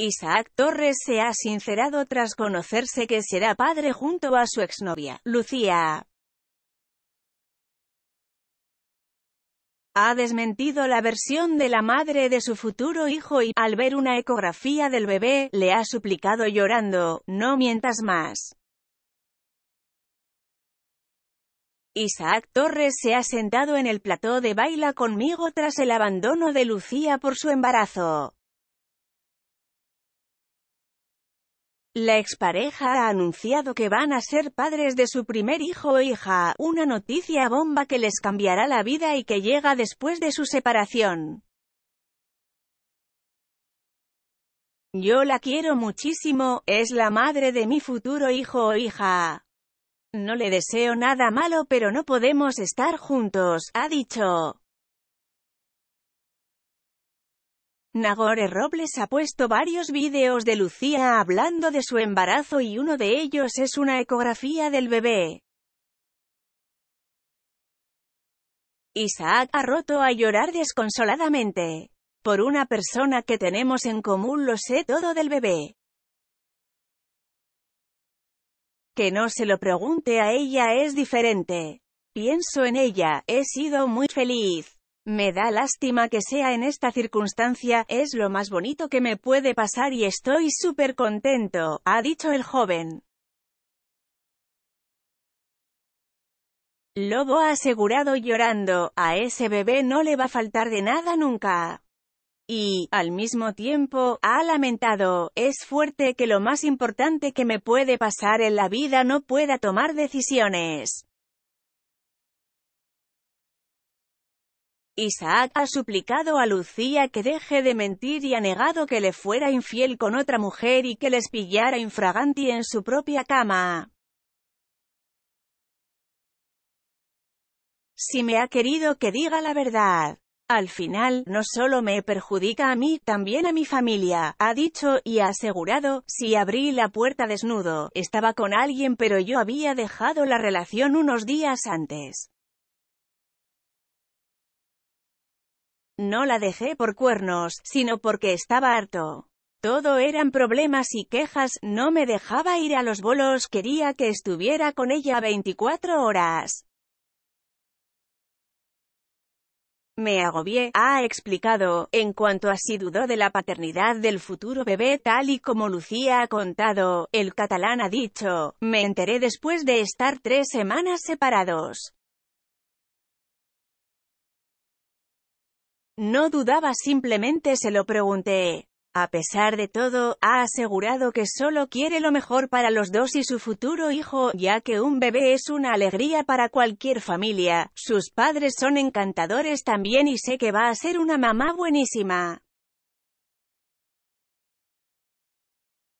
Isaac Torres se ha sincerado tras conocerse que será padre junto a su exnovia, Lucía. Ha desmentido la versión de la madre de su futuro hijo y, al ver una ecografía del bebé, le ha suplicado llorando, no mientas más. Isaac Torres se ha sentado en el plató de Baila conmigo tras el abandono de Lucía por su embarazo. La expareja ha anunciado que van a ser padres de su primer hijo o hija, una noticia bomba que les cambiará la vida y que llega después de su separación. Yo la quiero muchísimo, es la madre de mi futuro hijo o hija. No le deseo nada malo pero no podemos estar juntos, ha dicho. Nagore Robles ha puesto varios vídeos de Lucía hablando de su embarazo y uno de ellos es una ecografía del bebé. Isaac ha roto a llorar desconsoladamente. Por una persona que tenemos en común lo sé todo del bebé. Que no se lo pregunte a ella es diferente. Pienso en ella, he sido muy feliz. Me da lástima que sea en esta circunstancia, es lo más bonito que me puede pasar y estoy súper contento, ha dicho el joven. Lobo ha asegurado llorando, a ese bebé no le va a faltar de nada nunca. Y, al mismo tiempo, ha lamentado, es fuerte que lo más importante que me puede pasar en la vida no pueda tomar decisiones. Isaac ha suplicado a Lucía que deje de mentir y ha negado que le fuera infiel con otra mujer y que les pillara infraganti en su propia cama. Si me ha querido que diga la verdad. Al final, no solo me perjudica a mí, también a mi familia, ha dicho, y ha asegurado, si abrí la puerta desnudo, estaba con alguien pero yo había dejado la relación unos días antes. No la dejé por cuernos, sino porque estaba harto. Todo eran problemas y quejas, no me dejaba ir a los bolos, quería que estuviera con ella 24 horas. Me agobié, ha explicado, en cuanto así dudó de la paternidad del futuro bebé tal y como Lucía ha contado, el catalán ha dicho, me enteré después de estar tres semanas separados. No dudaba simplemente se lo pregunté. A pesar de todo, ha asegurado que solo quiere lo mejor para los dos y su futuro hijo, ya que un bebé es una alegría para cualquier familia. Sus padres son encantadores también y sé que va a ser una mamá buenísima.